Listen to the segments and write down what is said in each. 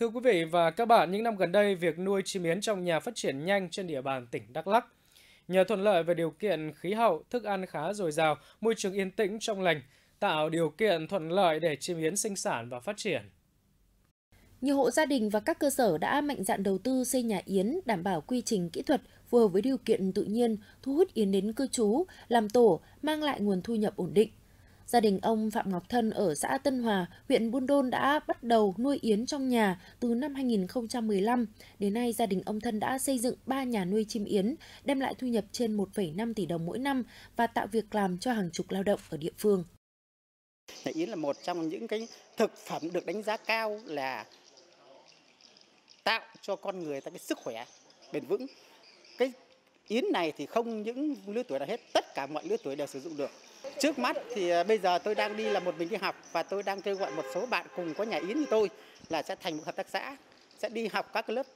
Thưa quý vị và các bạn, những năm gần đây, việc nuôi chim yến trong nhà phát triển nhanh trên địa bàn tỉnh Đắk Lắk. Nhờ thuận lợi về điều kiện khí hậu, thức ăn khá dồi dào, môi trường yên tĩnh trong lành, tạo điều kiện thuận lợi để chim yến sinh sản và phát triển. Nhiều hộ gia đình và các cơ sở đã mạnh dạn đầu tư xây nhà yến đảm bảo quy trình kỹ thuật phù hợp với điều kiện tự nhiên, thu hút yến đến cư trú, làm tổ, mang lại nguồn thu nhập ổn định. Gia đình ông Phạm Ngọc Thân ở xã Tân Hòa, huyện Buôn Đôn đã bắt đầu nuôi yến trong nhà từ năm 2015. Đến nay, gia đình ông Thân đã xây dựng 3 nhà nuôi chim yến, đem lại thu nhập trên 1,5 tỷ đồng mỗi năm và tạo việc làm cho hàng chục lao động ở địa phương. yến là một trong những cái thực phẩm được đánh giá cao là tạo cho con người ta cái sức khỏe bền vững. Cái Yến này thì không những lứa tuổi nào hết, tất cả mọi lứa tuổi đều sử dụng được. Trước mắt thì à, bây giờ tôi đang đi là một mình đi học và tôi đang kêu gọi một số bạn cùng có nhà Yến như tôi là sẽ thành một hợp tác xã, sẽ đi học các lớp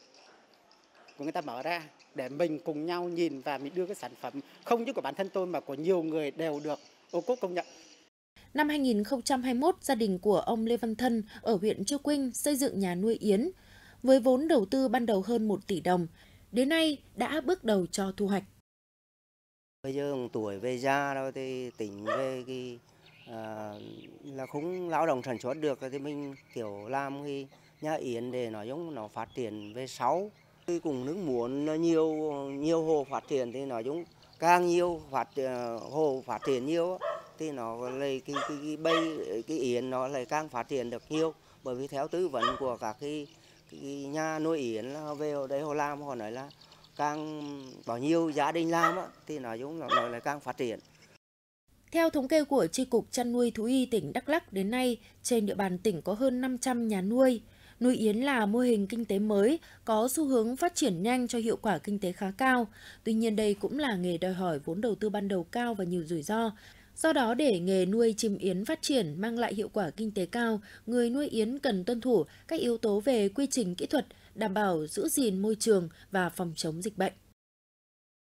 của người ta mở ra để mình cùng nhau nhìn và mình đưa cái sản phẩm không những của bản thân tôi mà của nhiều người đều được ô cốp công nhận. Năm 2021, gia đình của ông Lê Văn Thân ở huyện Chư Quynh xây dựng nhà nuôi yến với vốn đầu tư ban đầu hơn 1 tỷ đồng đến nay đã bước đầu cho thu hoạch. Bây giờ tuổi về già rồi thì tỉnh về cái à, là không lao động sản xuất được thì mình kiểu làm cái nhà yến để nó giống nó phát triển về sáu thì cùng nước muốn nó nhiều nhiều hồ phát triển thì nó giống càng nhiều phát à, hồ phát triển nhiều thì nó lấy cái cái, cái bay cái yến nó lại càng phát triển được nhiều bởi vì theo tư vấn của các cái cái nhà nuôi yến về ở đây họ làm họ nói là càng bao nhiêu gia đình làm á, thì nói giống nói là càng phát triển. Theo thống kê của Tri Cục Chăn nuôi Thú y tỉnh Đắk Lắc đến nay, trên địa bàn tỉnh có hơn 500 nhà nuôi. Nuôi yến là mô hình kinh tế mới, có xu hướng phát triển nhanh cho hiệu quả kinh tế khá cao. Tuy nhiên đây cũng là nghề đòi hỏi vốn đầu tư ban đầu cao và nhiều rủi ro. Do đó để nghề nuôi chim yến phát triển mang lại hiệu quả kinh tế cao, người nuôi yến cần tuân thủ các yếu tố về quy trình kỹ thuật, đảm bảo giữ gìn môi trường và phòng chống dịch bệnh.